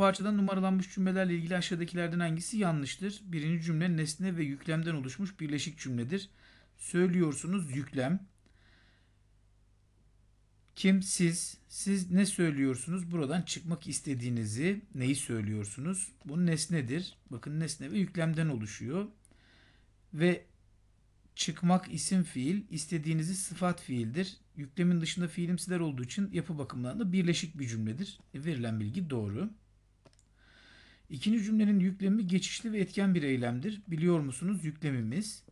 parçadan numaralanmış cümlelerle ilgili aşağıdakilerden hangisi yanlıştır? Birinci cümle nesne ve yüklemden oluşmuş birleşik cümledir. Söylüyorsunuz yüklem. Kim siz? Siz ne söylüyorsunuz? Buradan çıkmak istediğinizi, neyi söylüyorsunuz? Bu nesnedir. Bakın nesne ve yüklemden oluşuyor. Ve çıkmak isim fiil, istediğinizi sıfat fiildir. Yüklemin dışında fiilimsiler olduğu için yapı bakımından da birleşik bir cümledir. E, verilen bilgi doğru. İkinci cümlenin yüklemi geçişli ve etken bir eylemdir. Biliyor musunuz yüklemimiz?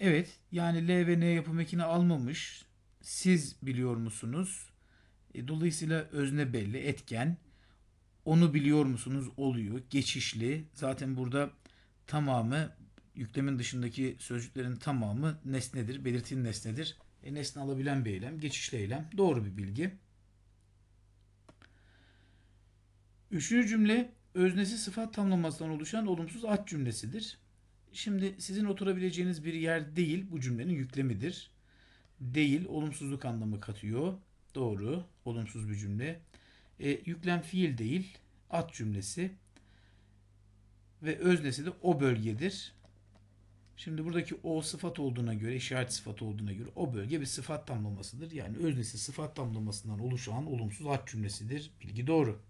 Evet yani L ve N yapım ekini almamış. Siz biliyor musunuz? E, dolayısıyla özne belli, etken. Onu biliyor musunuz oluyor. Geçişli. Zaten burada tamamı yüklemin dışındaki sözcüklerin tamamı nesnedir. Belirtili nesnedir. E, nesne alabilen bir eylem. Geçişli eylem. Doğru bir bilgi. Üçüncü cümle öznesi sıfat tamlamasından oluşan olumsuz at cümlesidir. Şimdi sizin oturabileceğiniz bir yer değil bu cümlenin yüklemidir. Değil olumsuzluk anlamı katıyor. Doğru olumsuz bir cümle. E, yüklem fiil değil at cümlesi ve öznesi de o bölgedir. Şimdi buradaki o sıfat olduğuna göre, işaret sıfatı olduğuna göre o bölge bir sıfat tamlamasıdır. Yani öznesi sıfat tamlamasından oluşan olumsuz at cümlesidir. Bilgi doğru.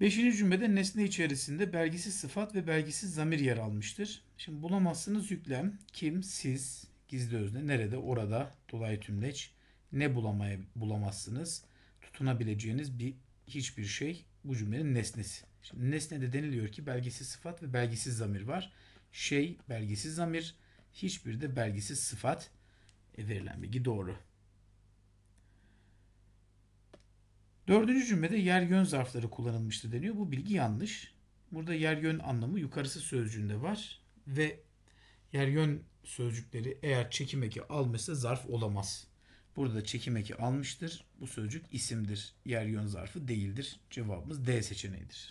Beşinci cümlede nesne içerisinde belgisiz sıfat ve belgisiz zamir yer almıştır. Şimdi bulamazsınız yüklem kim, siz, gizli özne, nerede, orada, dolayı tümleç, ne bulamaya bulamazsınız, tutunabileceğiniz bir hiçbir şey bu cümlenin nesnesi. Şimdi nesnede deniliyor ki belgisiz sıfat ve belgisiz zamir var. Şey belgisiz zamir, hiçbir de belgisiz sıfat e, verilen bilgi doğru. Dördüncü cümlede yer yön zarfları kullanılmıştı deniyor. Bu bilgi yanlış. Burada yer yön anlamı yukarısı sözcüğünde var ve yer yön sözcükleri eğer çekim eki almışsa zarf olamaz. Burada da çekim eki almıştır. Bu sözcük isimdir. Yer yön zarfı değildir. Cevabımız D seçeneğidir.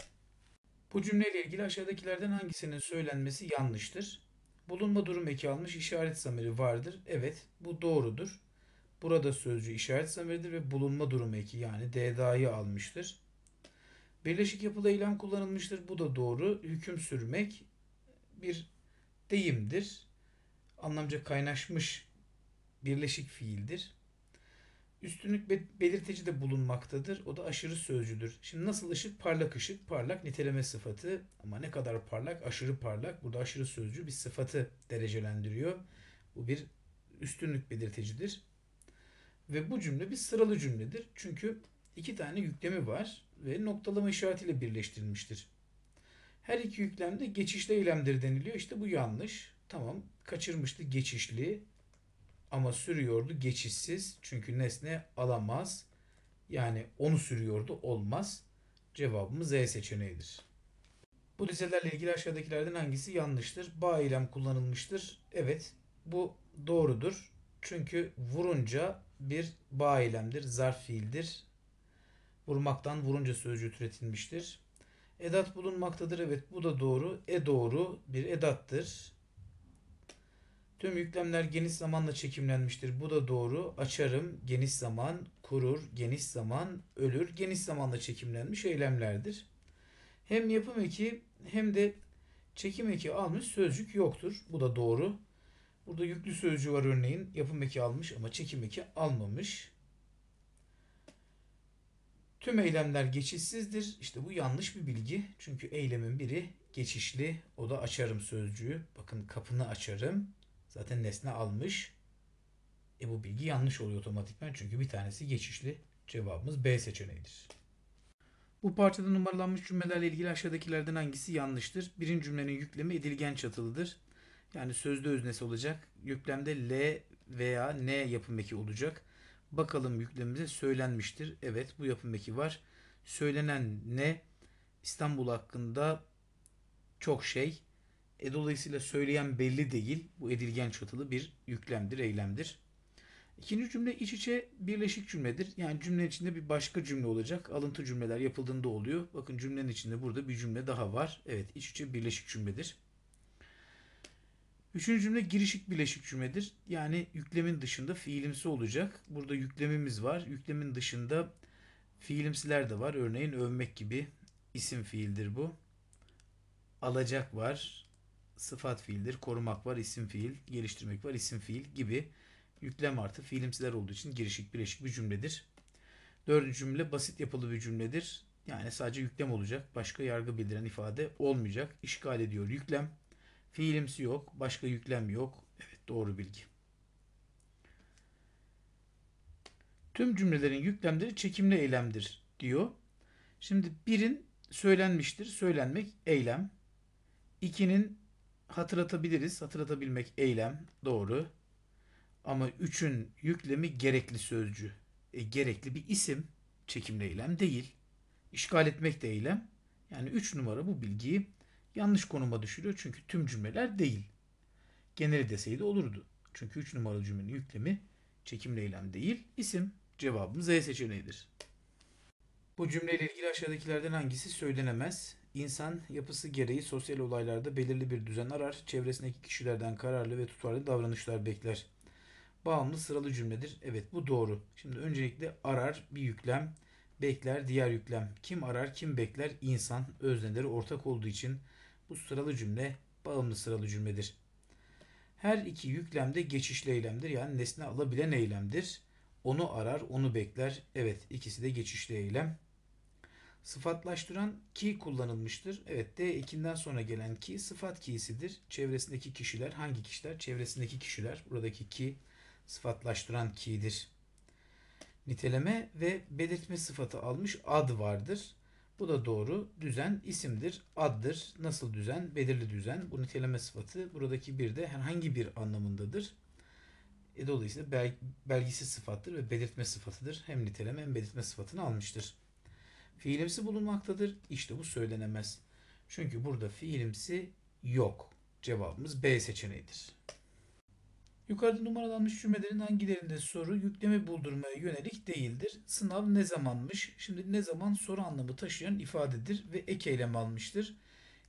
Bu cümleyle ilgili aşağıdakilerden hangisinin söylenmesi yanlıştır? Bulunma durum eki almış işaret zamiri vardır. Evet bu doğrudur. Burada sözcü işaret zamiridir ve bulunma durumu eki yani DDA'yı almıştır. Birleşik yapıda eylem kullanılmıştır. Bu da doğru. Hüküm sürmek bir deyimdir. Anlamca kaynaşmış birleşik fiildir. Üstünlük belirteci de bulunmaktadır. O da aşırı sözcüdür. Şimdi nasıl ışık? Parlak ışık. Parlak niteleme sıfatı. Ama ne kadar parlak? Aşırı parlak. Burada aşırı sözcü bir sıfatı derecelendiriyor. Bu bir üstünlük belirtecidir. Ve bu cümle bir sıralı cümledir. Çünkü iki tane yüklemi var ve noktalama işaretiyle birleştirilmiştir. Her iki yüklemde geçişli eylemdir deniliyor. İşte bu yanlış. Tamam kaçırmıştı geçişli ama sürüyordu geçişsiz. Çünkü nesne alamaz. Yani onu sürüyordu olmaz. Cevabımız Z e seçeneğidir. Bu listelerle ilgili aşağıdakilerden hangisi yanlıştır? Bağ eylem kullanılmıştır. Evet bu doğrudur. Çünkü vurunca bir bağ eylemdir, zarf fiildir. Vurmaktan vurunca sözcüğü türetilmiştir. Edat bulunmaktadır. Evet bu da doğru. E doğru bir edattır. Tüm yüklemler geniş zamanla çekimlenmiştir. Bu da doğru. Açarım geniş zaman, kurur geniş zaman, ölür geniş zamanla çekimlenmiş eylemlerdir. Hem yapım eki hem de çekim eki almış sözcük yoktur. Bu da doğru. Burada yüklü sözcü var örneğin. Yapım eki almış ama çekim eki almamış. Tüm eylemler geçişsizdir. İşte bu yanlış bir bilgi. Çünkü eylemin biri geçişli. O da açarım sözcüğü. Bakın kapını açarım. Zaten nesne almış. E bu bilgi yanlış oluyor otomatikman. Çünkü bir tanesi geçişli. Cevabımız B seçeneğidir. Bu parçada numaralanmış cümlelerle ilgili aşağıdakilerden hangisi yanlıştır? Birinci cümlenin yüklemi edilgen çatılıdır. Yani sözde öznesi olacak. Yüklemde L veya N yapım eki olacak. Bakalım yüklemimize söylenmiştir. Evet bu yapım eki var. Söylenen ne? İstanbul hakkında çok şey. E, dolayısıyla söyleyen belli değil. Bu edilgen çatılı bir yüklemdir, eylemdir. İkinci cümle iç içe birleşik cümledir. Yani cümlenin içinde bir başka cümle olacak. Alıntı cümleler yapıldığında oluyor. Bakın cümlenin içinde burada bir cümle daha var. Evet iç içe birleşik cümledir. Üçüncü cümle girişik bileşik cümledir. Yani yüklemin dışında fiilimsi olacak. Burada yüklemimiz var. Yüklemin dışında fiilimsiler de var. Örneğin övmek gibi isim fiildir bu. Alacak var. Sıfat fiildir. Korumak var. isim fiil. Geliştirmek var. isim fiil gibi. Yüklem artı fiilimsiler olduğu için girişik bileşik bir cümledir. Dördüncü cümle basit yapılı bir cümledir. Yani sadece yüklem olacak. Başka yargı bildiren ifade olmayacak. İşgal ediyor yüklem. Fiilimsi yok. Başka yüklem yok. Evet doğru bilgi. Tüm cümlelerin yüklemleri çekimli eylemdir diyor. Şimdi birin söylenmiştir. Söylenmek eylem. İkinin hatırlatabiliriz. Hatırlatabilmek eylem. Doğru. Ama üçün yüklemi gerekli sözcü. E, gerekli bir isim. Çekimli eylem değil. İşgal etmek de eylem. Yani 3 numara bu bilgiyi yanlış konuma düşürüyor çünkü tüm cümleler değil. Geneli deseydi olurdu. Çünkü 3 numaralı cümlenin yüklemi çekimle eylem değil, isim. Cevabımız Z e seçeneğidir. Bu cümleyle ilgili aşağıdakilerden hangisi söylenemez? İnsan yapısı gereği sosyal olaylarda belirli bir düzen arar, çevresindeki kişilerden kararlı ve tutarlı davranışlar bekler. Bağımlı sıralı cümledir. Evet bu doğru. Şimdi öncelikle arar bir yüklem, bekler diğer yüklem. Kim arar kim bekler? İnsan özneleri ortak olduğu için bu sıralı cümle bağımlı sıralı cümledir. Her iki yüklem de geçişli eylemdir. Yani nesne alabilen eylemdir. Onu arar, onu bekler. Evet, ikisi de geçişli eylem. Sıfatlaştıran ki kullanılmıştır. Evet, de ekinden sonra gelen ki sıfat ki'sidir. Çevresindeki kişiler hangi kişiler? Çevresindeki kişiler. Buradaki ki sıfatlaştıran ki'dir. Niteleme ve belirtme sıfatı almış ad vardır. Bu da doğru. Düzen isimdir, addır. Nasıl düzen? Belirli düzen. Bu niteleme sıfatı. Buradaki bir de herhangi bir anlamındadır. E, dolayısıyla bel, belgisi sıfattır ve belirtme sıfatıdır. Hem niteleme hem belirtme sıfatını almıştır. Fiilimsi bulunmaktadır. İşte bu söylenemez. Çünkü burada fiilimsi yok. Cevabımız B seçeneğidir. Yukarıda numaralanmış cümlelerin hangilerinde soru yükleme buldurmaya yönelik değildir? Sınav ne zamanmış? Şimdi ne zaman soru anlamı taşıyan ifadedir ve ek eylem almıştır.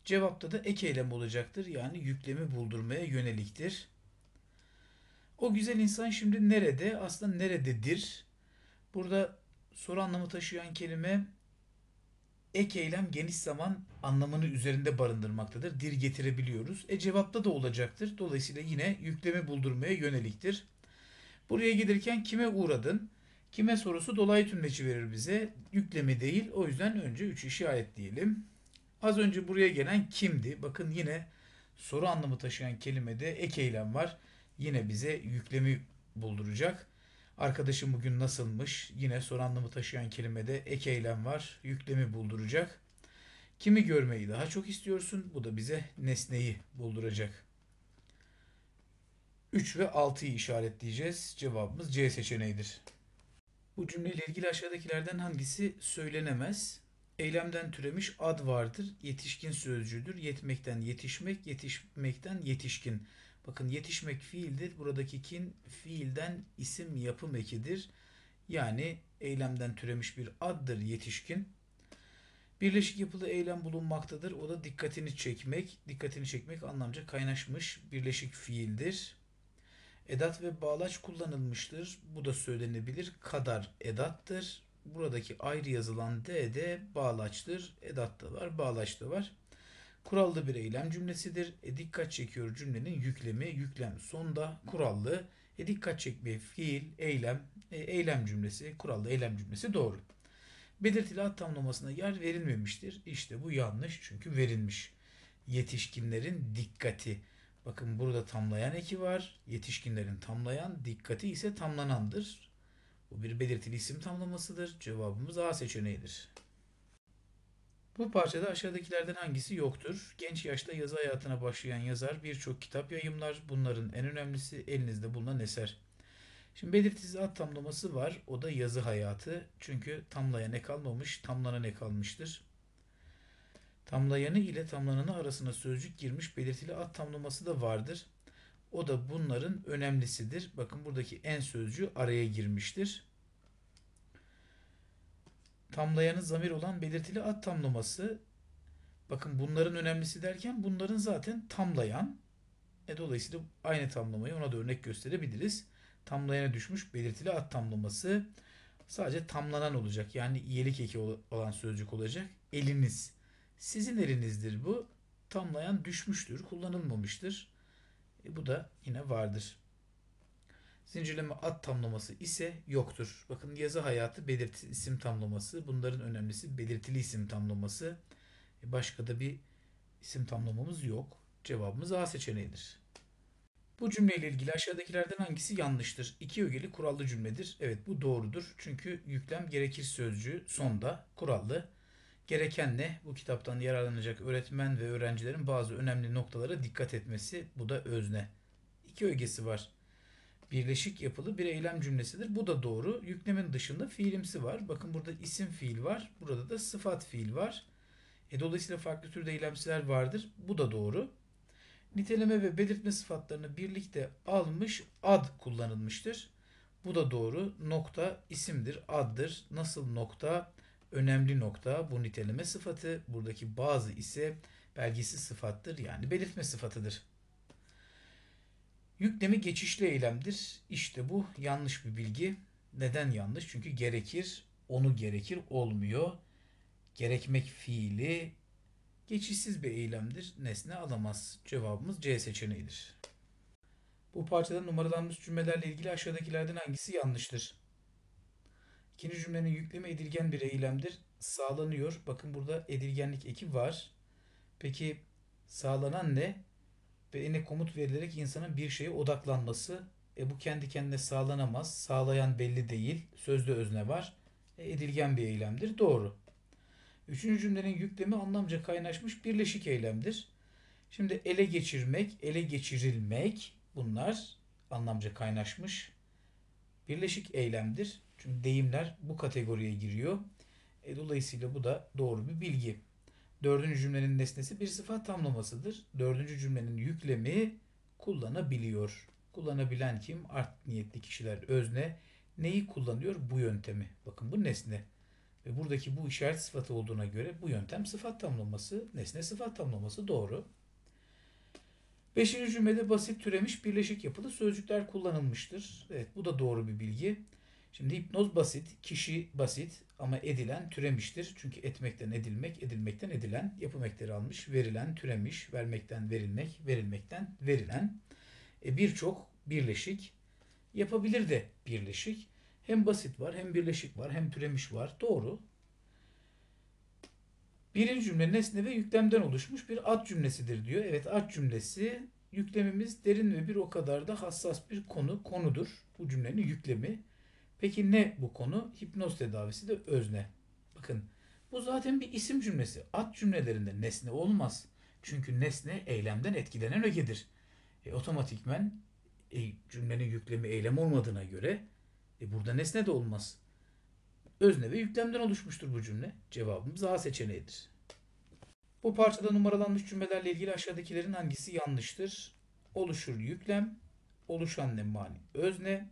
Cevapta da ek eylem olacaktır. Yani yükleme buldurmaya yöneliktir. O güzel insan şimdi nerede? Aslında nerededir? Burada soru anlamı taşıyan kelime ek eylem geniş zaman anlamını üzerinde barındırmaktadır. Dir getirebiliyoruz. E cevapta da olacaktır. Dolayısıyla yine yüklemi buldurmaya yöneliktir. Buraya gelirken kime uğradın? Kime sorusu dolayı tümleci verir bize. Yüklemi değil. O yüzden önce üç işaret diyelim. Az önce buraya gelen kimdi? Bakın yine soru anlamı taşıyan kelimede ek eylem var. Yine bize yüklemi bulduracak. Arkadaşım bugün nasılmış? Yine son anlamı taşıyan kelimede ek eylem var. Yüklemi bulduracak. Kimi görmeyi daha çok istiyorsun? Bu da bize nesneyi bulduracak. 3 ve 6'yı işaretleyeceğiz. Cevabımız C seçeneğidir. Bu cümleyle ilgili aşağıdakilerden hangisi söylenemez? Eylemden türemiş ad vardır, yetişkin sözcüdür. Yetmekten yetişmek, yetişmekten yetişkin. Bakın yetişmek fiildir. Buradaki kin fiilden isim yapım ekidir. Yani eylemden türemiş bir addır yetişkin. Birleşik yapılı eylem bulunmaktadır. O da dikkatini çekmek. Dikkatini çekmek anlamca kaynaşmış birleşik fiildir. Edat ve bağlaç kullanılmıştır. Bu da söylenebilir. Kadar edattır. Buradaki ayrı yazılan D de bağlaçtır. Edat da var, bağlaç da var. Kurallı bir eylem cümlesidir. E dikkat çekiyor cümlenin yüklemi, yüklem sonda kurallı. E dikkat çekmeye fiil, eylem, e, eylem cümlesi, kurallı eylem cümlesi doğru. Belirtili ad tamlamasına yer verilmemiştir. İşte bu yanlış çünkü verilmiş. Yetişkinlerin dikkati. Bakın burada tamlayan eki var. Yetişkinlerin tamlayan, dikkati ise tamlanandır. Bu bir belirtili isim tamlamasıdır. Cevabımız A seçeneğidir. Bu parçada aşağıdakilerden hangisi yoktur? Genç yaşta yazı hayatına başlayan yazar birçok kitap yayımlar. Bunların en önemlisi elinizde bulunan eser. Şimdi belirtisiz ad tamlaması var. O da yazı hayatı. Çünkü tamlaya ne kalmamış, tamlana ne kalmıştır. Tamlayanı ile tamlananı arasına sözcük girmiş belirtili ad tamlaması da vardır. O da bunların önemlisidir. Bakın buradaki en sözcüğü araya girmiştir tamlayanı zamir olan belirtili ad tamlaması bakın bunların önemlisi derken bunların zaten tamlayan e dolayısıyla aynı tamlamayı ona da örnek gösterebiliriz. Tamlayana düşmüş belirtili ad tamlaması sadece tamlanan olacak. Yani iyilik eki olan sözcük olacak. Eliniz. Sizin elinizdir bu. Tamlayan düşmüştür, kullanılmamıştır. E bu da yine vardır. Zincirleme ad tamlaması ise yoktur. Bakın yazı hayatı belirtili isim tamlaması. Bunların önemlisi belirtili isim tamlaması. E, başka da bir isim tamlamamız yok. Cevabımız A seçeneğidir. Bu cümleyle ilgili aşağıdakilerden hangisi yanlıştır? İki ögeli kurallı cümledir. Evet bu doğrudur. Çünkü yüklem gerekir sözcüğü sonda kurallı. Gereken ne? Bu kitaptan yararlanacak öğretmen ve öğrencilerin bazı önemli noktalara dikkat etmesi. Bu da özne. İki ögesi var birleşik yapılı bir eylem cümlesidir. Bu da doğru. Yüklemin dışında fiilimsi var. Bakın burada isim fiil var. Burada da sıfat fiil var. E, dolayısıyla farklı türde eylemsiler vardır. Bu da doğru. Niteleme ve belirtme sıfatlarını birlikte almış ad kullanılmıştır. Bu da doğru. Nokta isimdir, addır. Nasıl nokta? Önemli nokta bu niteleme sıfatı. Buradaki bazı ise belgesi sıfattır yani belirtme sıfatıdır. Yüklemi geçişli eylemdir. İşte bu yanlış bir bilgi. Neden yanlış? Çünkü gerekir, onu gerekir olmuyor. Gerekmek fiili geçişsiz bir eylemdir. Nesne alamaz. Cevabımız C seçeneğidir. Bu parçada numaralanmış cümlelerle ilgili aşağıdakilerden hangisi yanlıştır? İkinci cümlenin yükleme edilgen bir eylemdir. Sağlanıyor. Bakın burada edilgenlik eki var. Peki sağlanan ne? beyne komut verilerek insanın bir şeye odaklanması. E bu kendi kendine sağlanamaz. Sağlayan belli değil. Sözde özne var. E, edilgen bir eylemdir. Doğru. Üçüncü cümlenin yüklemi anlamca kaynaşmış birleşik eylemdir. Şimdi ele geçirmek, ele geçirilmek bunlar anlamca kaynaşmış birleşik eylemdir. Çünkü deyimler bu kategoriye giriyor. E, dolayısıyla bu da doğru bir bilgi. Dördüncü cümlenin nesnesi bir sıfat tamlamasıdır. Dördüncü cümlenin yüklemi kullanabiliyor. Kullanabilen kim? Art niyetli kişiler. Özne neyi kullanıyor? Bu yöntemi. Bakın bu nesne. Ve buradaki bu işaret sıfatı olduğuna göre bu yöntem sıfat tamlaması, nesne sıfat tamlaması doğru. Beşinci cümlede basit türemiş birleşik yapılı sözcükler kullanılmıştır. Evet bu da doğru bir bilgi. Şimdi hipnoz basit, kişi basit ama edilen türemiştir. Çünkü etmekten edilmek, edilmekten edilen, yapı mekteri almış, verilen, türemiş, vermekten verilmek, verilmekten verilen. E, Birçok birleşik, yapabilir de birleşik. Hem basit var, hem birleşik var, hem türemiş var. Doğru. Birinci cümle nesne ve yüklemden oluşmuş bir at cümlesidir diyor. Evet at cümlesi yüklemimiz derin ve bir o kadar da hassas bir konu, konudur. Bu cümlenin yüklemi Peki ne bu konu? Hipnoz tedavisi de özne. Bakın bu zaten bir isim cümlesi. At cümlelerinde nesne olmaz. Çünkü nesne eylemden etkilenen ögedir. E, otomatikmen e, cümlenin yüklemi eylem olmadığına göre e, burada nesne de olmaz. Özne ve yüklemden oluşmuştur bu cümle. Cevabımız A seçeneğidir. Bu parçada numaralanmış cümlelerle ilgili aşağıdakilerin hangisi yanlıştır? Oluşur yüklem, oluşan ne mani özne,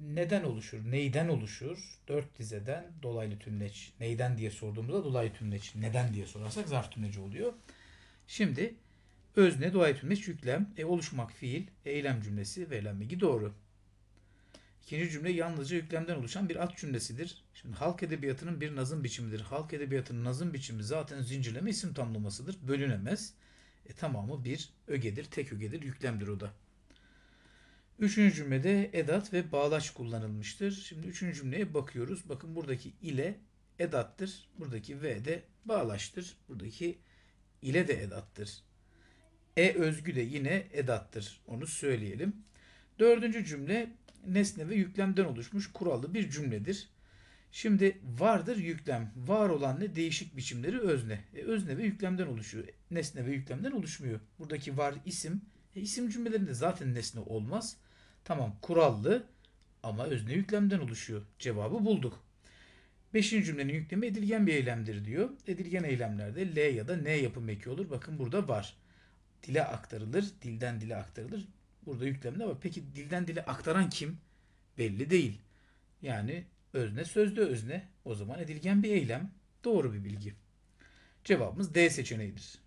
neden oluşur? Neyden oluşur? Dört dizeden dolaylı tümleç. Neyden diye sorduğumuzda dolaylı tümleç. Neden diye sorarsak zarf tümleci oluyor. Şimdi özne, dolaylı tümleç, yüklem, e, oluşmak fiil, eylem cümlesi, verilen bilgi doğru. İkinci cümle yalnızca yüklemden oluşan bir at cümlesidir. Şimdi halk edebiyatının bir nazım biçimidir. Halk edebiyatının nazım biçimi zaten zincirleme isim tamlamasıdır. Bölünemez. E, tamamı bir ögedir, tek ögedir, yüklemdir o da. Üçüncü cümlede edat ve bağlaç kullanılmıştır. Şimdi üçüncü cümleye bakıyoruz. Bakın buradaki ile edattır. Buradaki ve de bağlaçtır. Buradaki ile de edattır. E özgü de yine edattır. Onu söyleyelim. Dördüncü cümle nesne ve yüklemden oluşmuş kurallı bir cümledir. Şimdi vardır yüklem. Var olan ne? Değişik biçimleri özne. E, özne ve yüklemden oluşuyor. Nesne ve yüklemden oluşmuyor. Buradaki var isim e, isim cümlelerinde zaten nesne olmaz. Tamam kurallı ama özne yüklemden oluşuyor. Cevabı bulduk. Beşinci cümlenin yüklemi edilgen bir eylemdir diyor. Edilgen eylemlerde L ya da N yapım eki olur. Bakın burada var. Dile aktarılır, dilden dile aktarılır. Burada yüklemde var. Peki dilden dile aktaran kim? Belli değil. Yani özne sözde özne. O zaman edilgen bir eylem. Doğru bir bilgi. Cevabımız D seçeneğidir.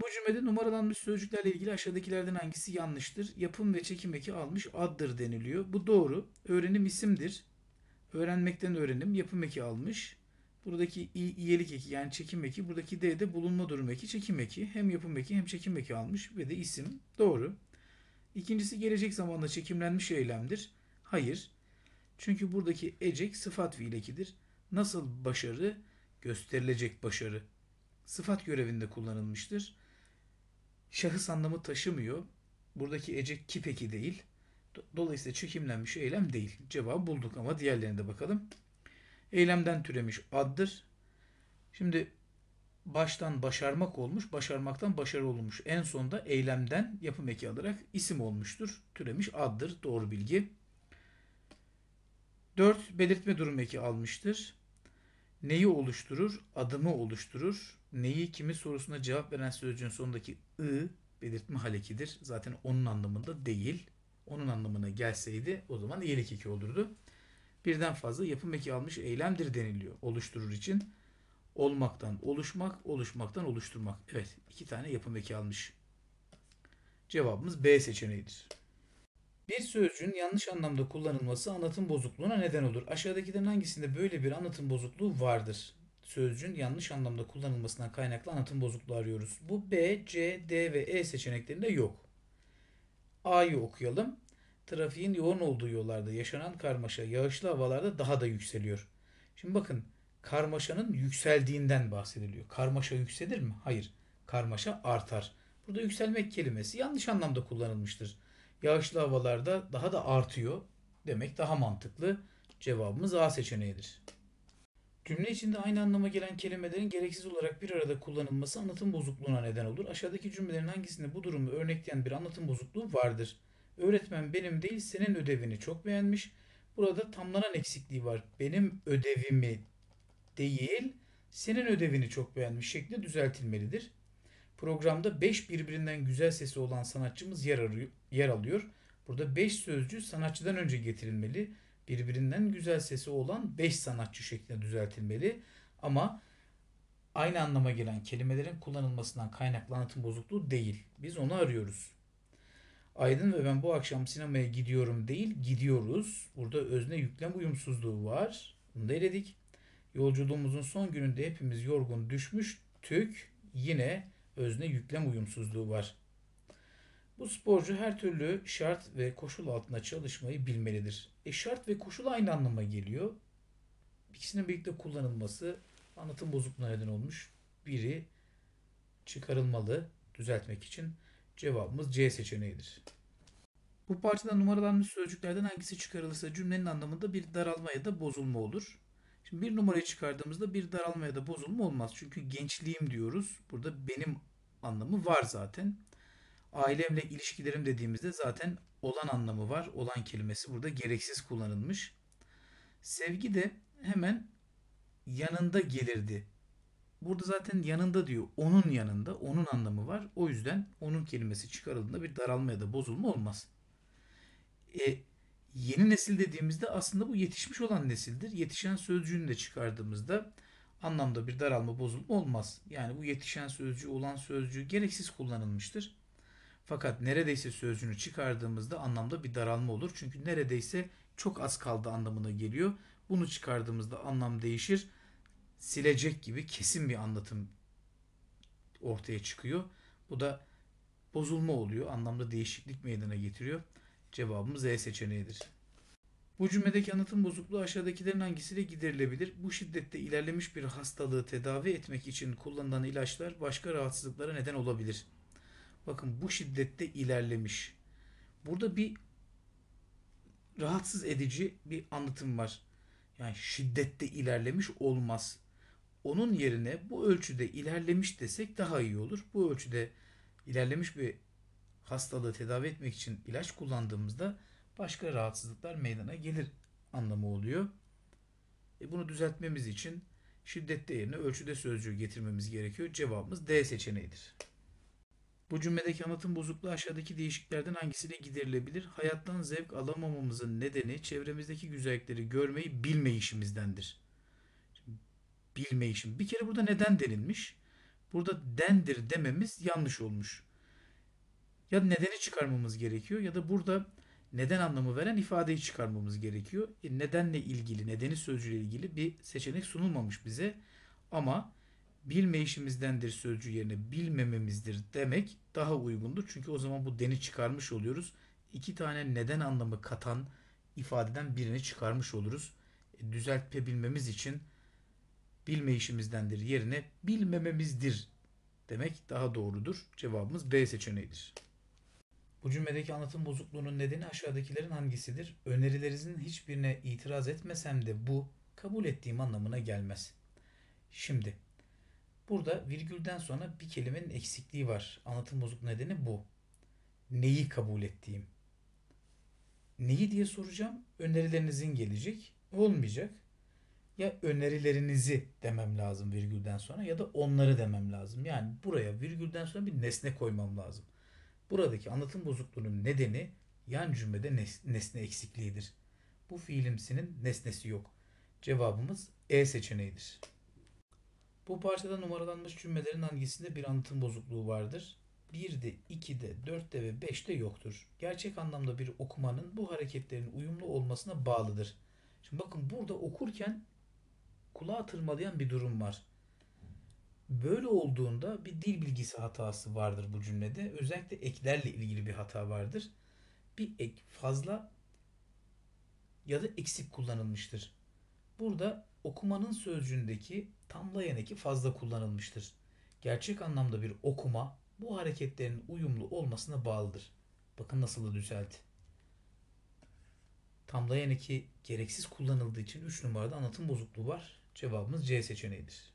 Bu cümlede numaralanmış sözcüklerle ilgili aşağıdakilerden hangisi yanlıştır? Yapım ve çekim eki almış addır deniliyor. Bu doğru. Öğrenim isimdir. Öğrenmekten öğrenim. Yapım eki almış. Buradaki i iyelik eki yani çekim eki. Buradaki de de bulunma durum eki, çekim eki. Hem yapım eki hem çekim eki almış ve de isim. Doğru. İkincisi gelecek zamanda çekimlenmiş eylemdir. Hayır. Çünkü buradaki ecek sıfat fiil ekidir. Nasıl başarı? Gösterilecek başarı. Sıfat görevinde kullanılmıştır şahıs anlamı taşımıyor. Buradaki ecek kipeki değil. Dolayısıyla çekimlenmiş eylem değil. Cevabı bulduk ama diğerlerine de bakalım. Eylemden türemiş addır. Şimdi baştan başarmak olmuş, başarmaktan başarı olmuş. En sonda eylemden yapım eki alarak isim olmuştur. Türemiş addır. Doğru bilgi. 4. Belirtme durum eki almıştır neyi oluşturur? Adımı oluşturur. Neyi kimi sorusuna cevap veren sözcüğün sonundaki ı belirtme halekidir. Zaten onun anlamında değil. Onun anlamına gelseydi o zaman iyilik eki olurdu. Birden fazla yapım eki almış eylemdir deniliyor oluşturur için. Olmaktan oluşmak, oluşmaktan oluşturmak. Evet iki tane yapım eki almış. Cevabımız B seçeneğidir. Bir sözcüğün yanlış anlamda kullanılması anlatım bozukluğuna neden olur. Aşağıdakilerin hangisinde böyle bir anlatım bozukluğu vardır? Sözcüğün yanlış anlamda kullanılmasından kaynaklı anlatım bozukluğu arıyoruz. Bu B, C, D ve E seçeneklerinde yok. A'yı okuyalım. Trafiğin yoğun olduğu yollarda yaşanan karmaşa yağışlı havalarda daha da yükseliyor. Şimdi bakın karmaşanın yükseldiğinden bahsediliyor. Karmaşa yükselir mi? Hayır. Karmaşa artar. Burada yükselmek kelimesi yanlış anlamda kullanılmıştır yağışlı havalarda daha da artıyor demek daha mantıklı. Cevabımız A seçeneğidir. Cümle içinde aynı anlama gelen kelimelerin gereksiz olarak bir arada kullanılması anlatım bozukluğuna neden olur. Aşağıdaki cümlelerin hangisinde bu durumu örnekleyen bir anlatım bozukluğu vardır? Öğretmen benim değil senin ödevini çok beğenmiş. Burada tamlanan eksikliği var. Benim ödevimi değil senin ödevini çok beğenmiş şeklinde düzeltilmelidir. Programda 5 birbirinden güzel sesi olan sanatçımız yer, arıyor, yer alıyor. Burada 5 sözcü sanatçıdan önce getirilmeli. Birbirinden güzel sesi olan 5 sanatçı şeklinde düzeltilmeli. Ama aynı anlama gelen kelimelerin kullanılmasından kaynaklı anlatım bozukluğu değil. Biz onu arıyoruz. Aydın ve ben bu akşam sinemaya gidiyorum değil, gidiyoruz. Burada özne yüklem uyumsuzluğu var. Bunu da eledik. Yolculuğumuzun son gününde hepimiz yorgun düşmüş. düşmüştük. Yine özne yüklem uyumsuzluğu var. Bu sporcu her türlü şart ve koşul altında çalışmayı bilmelidir. E şart ve koşul aynı anlama geliyor. İkisinin birlikte kullanılması anlatım bozukluğuna neden olmuş. Biri çıkarılmalı düzeltmek için. Cevabımız C seçeneğidir. Bu parçada numaralanmış sözcüklerden hangisi çıkarılırsa cümlenin anlamında bir daralma ya da bozulma olur. Şimdi bir numarayı çıkardığımızda bir daralma ya da bozulma olmaz. Çünkü gençliğim diyoruz. Burada benim anlamı var zaten. Ailemle ilişkilerim dediğimizde zaten olan anlamı var. Olan kelimesi burada gereksiz kullanılmış. Sevgi de hemen yanında gelirdi. Burada zaten yanında diyor. Onun yanında. Onun anlamı var. O yüzden onun kelimesi çıkarıldığında bir daralma ya da bozulma olmaz. E, Yeni nesil dediğimizde aslında bu yetişmiş olan nesildir. Yetişen sözcüğünü de çıkardığımızda anlamda bir daralma bozulma olmaz. Yani bu yetişen sözcüğü olan sözcüğü gereksiz kullanılmıştır. Fakat neredeyse sözcüğünü çıkardığımızda anlamda bir daralma olur. Çünkü neredeyse çok az kaldı anlamına geliyor. Bunu çıkardığımızda anlam değişir. Silecek gibi kesin bir anlatım ortaya çıkıyor. Bu da bozulma oluyor. Anlamda değişiklik meydana getiriyor. Cevabımız E seçeneğidir. Bu cümledeki anlatım bozukluğu aşağıdakilerin hangisiyle giderilebilir? Bu şiddette ilerlemiş bir hastalığı tedavi etmek için kullanılan ilaçlar başka rahatsızlıklara neden olabilir. Bakın bu şiddette ilerlemiş. Burada bir rahatsız edici bir anlatım var. Yani şiddette ilerlemiş olmaz. Onun yerine bu ölçüde ilerlemiş desek daha iyi olur. Bu ölçüde ilerlemiş bir hastalığı tedavi etmek için ilaç kullandığımızda başka rahatsızlıklar meydana gelir anlamı oluyor. E bunu düzeltmemiz için şiddet değerine ölçüde sözcüğü getirmemiz gerekiyor. Cevabımız D seçeneğidir. Bu cümledeki anlatım bozukluğu aşağıdaki değişiklerden hangisine giderilebilir? Hayattan zevk alamamamızın nedeni çevremizdeki güzellikleri görmeyi bilmeyişimizdendir. Bilmeyişim. Bir kere burada neden denilmiş? Burada dendir dememiz yanlış olmuş ya nedeni çıkarmamız gerekiyor ya da burada neden anlamı veren ifadeyi çıkarmamız gerekiyor. E nedenle ilgili, nedeni sözcüğüyle ilgili bir seçenek sunulmamış bize. Ama bilme işimizdendir sözcüğü yerine bilmememizdir demek daha uygundur. Çünkü o zaman bu deni çıkarmış oluyoruz. İki tane neden anlamı katan ifadeden birini çıkarmış oluruz. E, düzeltebilmemiz için bilme işimizdendir yerine bilmememizdir demek daha doğrudur. Cevabımız B seçeneğidir. Bu cümledeki anlatım bozukluğunun nedeni aşağıdakilerin hangisidir? Önerilerinizin hiçbirine itiraz etmesem de bu kabul ettiğim anlamına gelmez. Şimdi burada virgülden sonra bir kelimenin eksikliği var. Anlatım bozuk nedeni bu. Neyi kabul ettiğim. Neyi diye soracağım. Önerilerinizin gelecek. Olmayacak. Ya önerilerinizi demem lazım virgülden sonra ya da onları demem lazım. Yani buraya virgülden sonra bir nesne koymam lazım. Buradaki anlatım bozukluğunun nedeni yan cümlede nesne eksikliğidir. Bu fiilimsinin nesnesi yok. Cevabımız E seçeneğidir. Bu parçada numaralanmış cümlelerin hangisinde bir anlatım bozukluğu vardır? 1'de, 2'de, 4'te ve 5'te yoktur. Gerçek anlamda bir okumanın bu hareketlerin uyumlu olmasına bağlıdır. Şimdi bakın burada okurken kulağa tırmalayan bir durum var. Böyle olduğunda bir dil bilgisi hatası vardır bu cümlede. Özellikle eklerle ilgili bir hata vardır. Bir ek fazla ya da eksik kullanılmıştır. Burada okumanın sözcüğündeki tamlayan eki fazla kullanılmıştır. Gerçek anlamda bir okuma bu hareketlerin uyumlu olmasına bağlıdır. Bakın nasıl da düzeldi. Tamlayan eki gereksiz kullanıldığı için 3 numarada anlatım bozukluğu var. Cevabımız C seçeneğidir.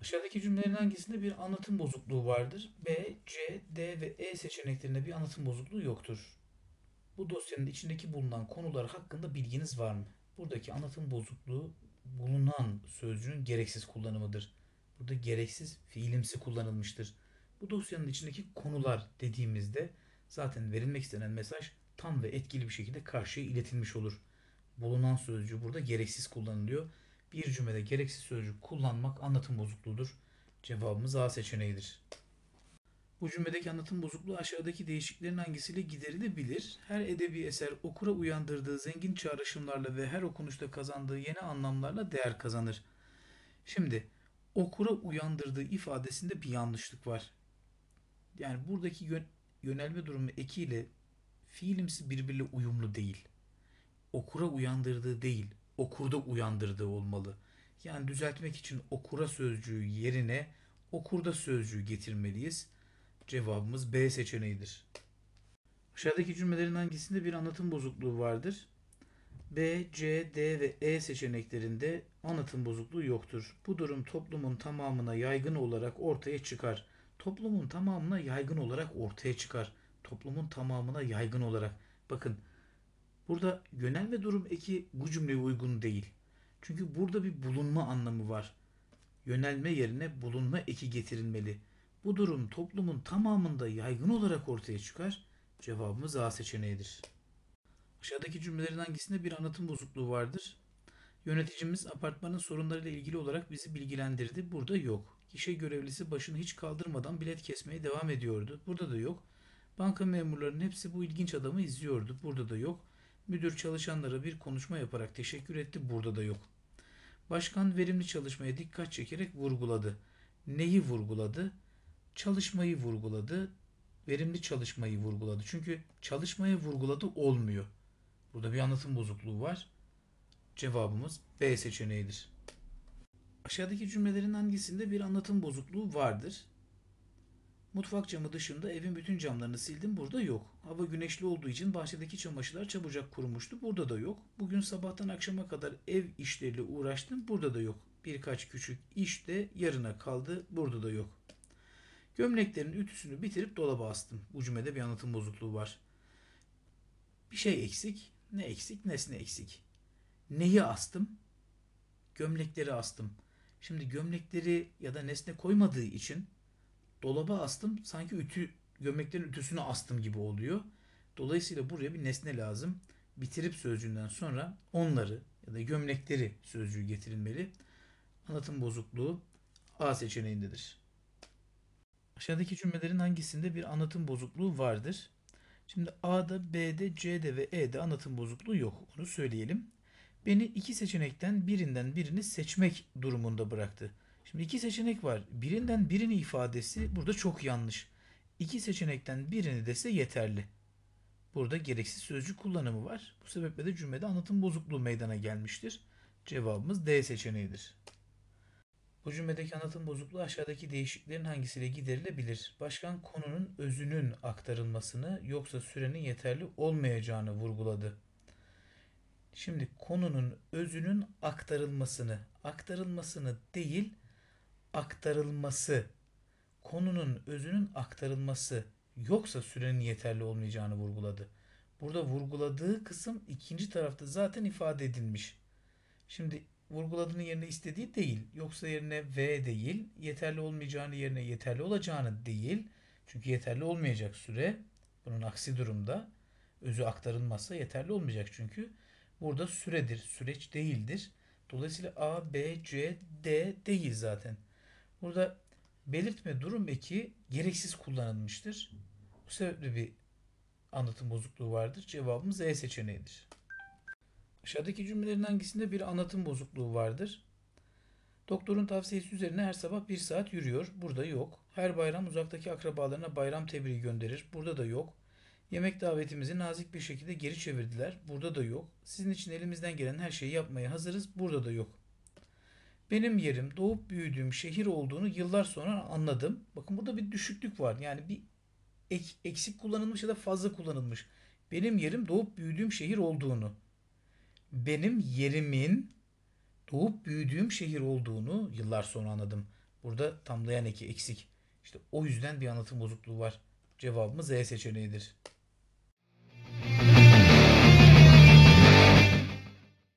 Aşağıdaki cümlelerin hangisinde bir anlatım bozukluğu vardır? B, C, D ve E seçeneklerinde bir anlatım bozukluğu yoktur. Bu dosyanın içindeki bulunan konular hakkında bilginiz var mı? Buradaki anlatım bozukluğu bulunan sözcüğün gereksiz kullanımıdır. Burada gereksiz fiilimsi kullanılmıştır. Bu dosyanın içindeki konular dediğimizde zaten verilmek istenen mesaj tam ve etkili bir şekilde karşıya iletilmiş olur. Bulunan sözcüğü burada gereksiz kullanılıyor bir cümlede gereksiz sözcük kullanmak anlatım bozukluğudur. Cevabımız A seçeneğidir. Bu cümledeki anlatım bozukluğu aşağıdaki değişiklerin hangisiyle giderilebilir? Her edebi eser okura uyandırdığı zengin çağrışımlarla ve her okunuşta kazandığı yeni anlamlarla değer kazanır. Şimdi okura uyandırdığı ifadesinde bir yanlışlık var. Yani buradaki yönelme durumu ekiyle fiilimsi birbiriyle uyumlu değil. Okura uyandırdığı değil okurda uyandırdığı olmalı. Yani düzeltmek için okura sözcüğü yerine okurda sözcüğü getirmeliyiz. Cevabımız B seçeneğidir. Aşağıdaki cümlelerin hangisinde bir anlatım bozukluğu vardır? B, C, D ve E seçeneklerinde anlatım bozukluğu yoktur. Bu durum toplumun tamamına yaygın olarak ortaya çıkar. Toplumun tamamına yaygın olarak ortaya çıkar. Toplumun tamamına yaygın olarak. Bakın Burada yönel ve durum eki bu cümleye uygun değil. Çünkü burada bir bulunma anlamı var. Yönelme yerine bulunma eki getirilmeli. Bu durum toplumun tamamında yaygın olarak ortaya çıkar. Cevabımız A seçeneğidir. Aşağıdaki cümlelerin hangisinde bir anlatım bozukluğu vardır? Yöneticimiz apartmanın sorunlarıyla ilgili olarak bizi bilgilendirdi. Burada yok. Gişe görevlisi başını hiç kaldırmadan bilet kesmeye devam ediyordu. Burada da yok. Banka memurlarının hepsi bu ilginç adamı izliyordu. Burada da yok. Müdür çalışanlara bir konuşma yaparak teşekkür etti. Burada da yok. Başkan verimli çalışmaya dikkat çekerek vurguladı. Neyi vurguladı? Çalışmayı vurguladı. Verimli çalışmayı vurguladı. Çünkü çalışmaya vurguladı olmuyor. Burada bir anlatım bozukluğu var. Cevabımız B seçeneğidir. Aşağıdaki cümlelerin hangisinde bir anlatım bozukluğu vardır? Mutfak camı dışında evin bütün camlarını sildim. Burada yok. Hava güneşli olduğu için bahçedeki çamaşırlar çabucak kurumuştu. Burada da yok. Bugün sabahtan akşama kadar ev işleriyle uğraştım. Burada da yok. Birkaç küçük iş de yarına kaldı. Burada da yok. Gömleklerin ütüsünü bitirip dolaba astım. Bu cümlede bir anlatım bozukluğu var. Bir şey eksik. Ne eksik nesne eksik. Neyi astım? Gömlekleri astım. Şimdi gömlekleri ya da nesne koymadığı için dolaba astım sanki ütü gömleklerin ütüsünü astım gibi oluyor. Dolayısıyla buraya bir nesne lazım. Bitirip sözcüğünden sonra onları ya da gömlekleri sözcüğü getirilmeli. Anlatım bozukluğu A seçeneğindedir. Aşağıdaki cümlelerin hangisinde bir anlatım bozukluğu vardır? Şimdi A'da, B'de, C'de ve E'de anlatım bozukluğu yok. Onu söyleyelim. Beni iki seçenekten birinden birini seçmek durumunda bıraktı. Şimdi iki seçenek var. Birinden birini ifadesi burada çok yanlış. İki seçenekten birini dese yeterli. Burada gereksiz sözcük kullanımı var. Bu sebeple de cümlede anlatım bozukluğu meydana gelmiştir. Cevabımız D seçeneğidir. Bu cümledeki anlatım bozukluğu aşağıdaki değişiklerin hangisiyle giderilebilir? Başkan konunun özünün aktarılmasını yoksa sürenin yeterli olmayacağını vurguladı. Şimdi konunun özünün aktarılmasını, aktarılmasını değil aktarılması, konunun özünün aktarılması yoksa sürenin yeterli olmayacağını vurguladı. Burada vurguladığı kısım ikinci tarafta zaten ifade edilmiş. Şimdi vurguladığının yerine istediği değil, yoksa yerine V değil, yeterli olmayacağını yerine yeterli olacağını değil. Çünkü yeterli olmayacak süre. Bunun aksi durumda özü aktarılmazsa yeterli olmayacak çünkü. Burada süredir, süreç değildir. Dolayısıyla A, B, C, D değil zaten. Burada belirtme durum eki gereksiz kullanılmıştır. Bu sebeple bir anlatım bozukluğu vardır. Cevabımız E seçeneğidir. Aşağıdaki cümlelerin hangisinde bir anlatım bozukluğu vardır? Doktorun tavsiyesi üzerine her sabah bir saat yürüyor. Burada yok. Her bayram uzaktaki akrabalarına bayram tebriği gönderir. Burada da yok. Yemek davetimizi nazik bir şekilde geri çevirdiler. Burada da yok. Sizin için elimizden gelen her şeyi yapmaya hazırız. Burada da yok benim yerim doğup büyüdüğüm şehir olduğunu yıllar sonra anladım. Bakın burada bir düşüklük var. Yani bir ek, eksik kullanılmış ya da fazla kullanılmış. Benim yerim doğup büyüdüğüm şehir olduğunu. Benim yerimin doğup büyüdüğüm şehir olduğunu yıllar sonra anladım. Burada tamlayan eki eksik. İşte o yüzden bir anlatım bozukluğu var. Cevabımız E seçeneğidir.